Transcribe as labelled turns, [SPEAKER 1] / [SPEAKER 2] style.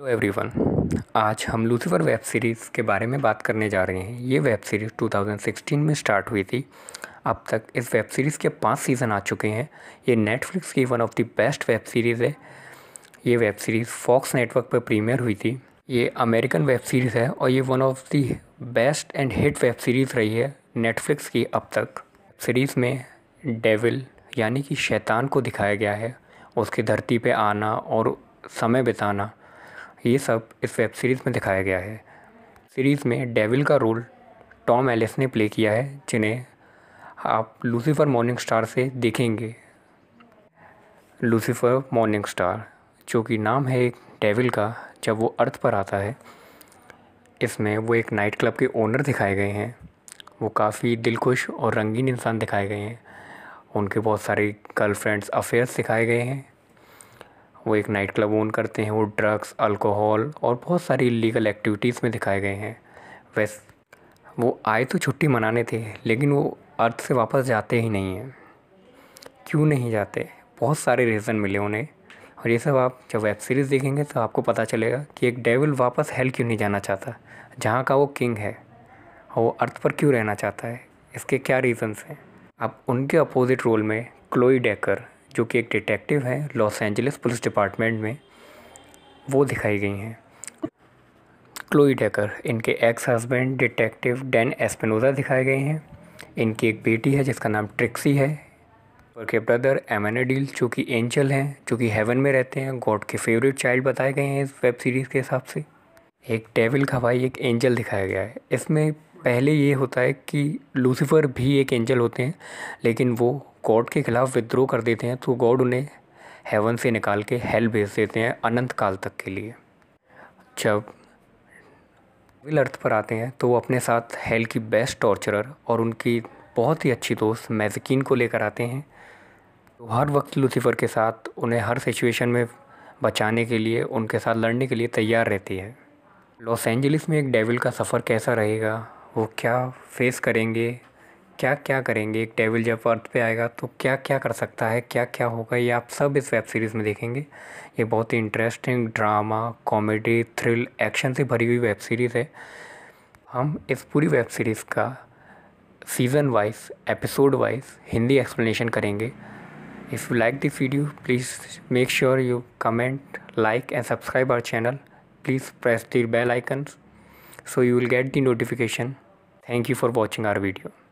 [SPEAKER 1] hello everyone आज हम Lucifer web series के बारे में बात करने जा रहे हैं ये वेब सीरीज़ 2016 में स्टार्ट हुई थी अब तक इस वेब सीरीज़ के पांच सीज़न आ चुके हैं ये नेटफ्लिक्स की one of the best web series है ये वेब सीरीज़ फॉक्स नेटवर्क पर प्रीमियर हुई थी ये अमेरिकन वेब सीरीज़ है और ये one of the best and hit web series रही है नेटफ्लिक्स की अब तक सीरीज़ में डेविल यानी कि शैतान को दिखाया गया है उसकी धरती पर आना और समय बिताना ये सब इस वेब सीरीज़ में दिखाया गया है सीरीज़ में डेविल का रोल टॉम एलिस ने प्ले किया है जिन्हें आप लूसीफर मॉर्निंग स्टार से देखेंगे लूसीफर मॉर्निंग स्टार जो कि नाम है एक डेविल का जब वो अर्थ पर आता है इसमें वो एक नाइट क्लब के ओनर दिखाए गए हैं वो काफ़ी दिलखुश और रंगीन इंसान दिखाए गए हैं उनके बहुत सारे गर्लफ्रेंड्स अफेयर्स दिखाए गए हैं वो एक नाइट क्लब ओन करते हैं वो ड्रग्स अल्कोहल और बहुत सारी इलीगल एक्टिविटीज़ में दिखाए गए हैं वैस वो आए तो छुट्टी मनाने थे लेकिन वो अर्थ से वापस जाते ही नहीं हैं क्यों नहीं जाते बहुत सारे रीज़न मिले उन्हें और ये सब आप जब वेब सीरीज़ देखेंगे तो आपको पता चलेगा कि एक डेविल वापस हेल क्यों नहीं जाना चाहता जहाँ का वो किंग है और वो अर्थ पर क्यों रहना चाहता है इसके क्या रीज़न्स हैं अब उनके अपोज़िट रोल में क्लोई डेकर जो कि एक डिटेक्टिव है लॉस एंजलिस पुलिस डिपार्टमेंट में वो दिखाई गई हैं क्लोई डेकर इनके ex husband detective Dan Espinoza दिखाए गए हैं इनकी एक बेटी है जिसका नाम ट्रिक्सी है उनके ब्रदर एमेनाडील जो कि एंजल हैं जो कि हेवन में रहते हैं गॉड के फेवरेट चाइल्ड बताए गए हैं इस वेब सीरीज़ के हिसाब से एक डेविल का भाई एक एंजल दिखाया गया है इसमें पहले ये होता है कि लूसीफर भी एक एंजल होते हैं लेकिन वो गॉड के खिलाफ विद्रोह कर देते हैं तो गॉड उन्हें हेवन से निकाल के हेल भेज देते हैं अनंत काल तक के लिए जब विल अर्थ पर आते हैं तो वो अपने साथ हेल की बेस्ट टॉर्चरर और उनकी बहुत ही अच्छी दोस्त मैजिकीन को लेकर आते हैं तो हर वक्त लूसीफर के साथ उन्हें हर सिचुएशन में बचाने के लिए उनके साथ लड़ने के लिए तैयार रहती है लॉस एंजलिस में एक डेविल का सफ़र कैसा रहेगा वो क्या फेस करेंगे क्या क्या करेंगे एक टेबल जब अर्थ पे आएगा तो क्या क्या कर सकता है क्या क्या होगा ये आप सब इस वेब सीरीज़ में देखेंगे ये बहुत ही interesting drama comedy thrill action से भरी हुई वेब सीरीज़ है हम इस पूरी वेब सीरीज़ का season wise episode wise Hindi explanation करेंगे if you like this video please make sure you comment like and subscribe our channel please press the bell icon so you will get the notification thank you for watching our video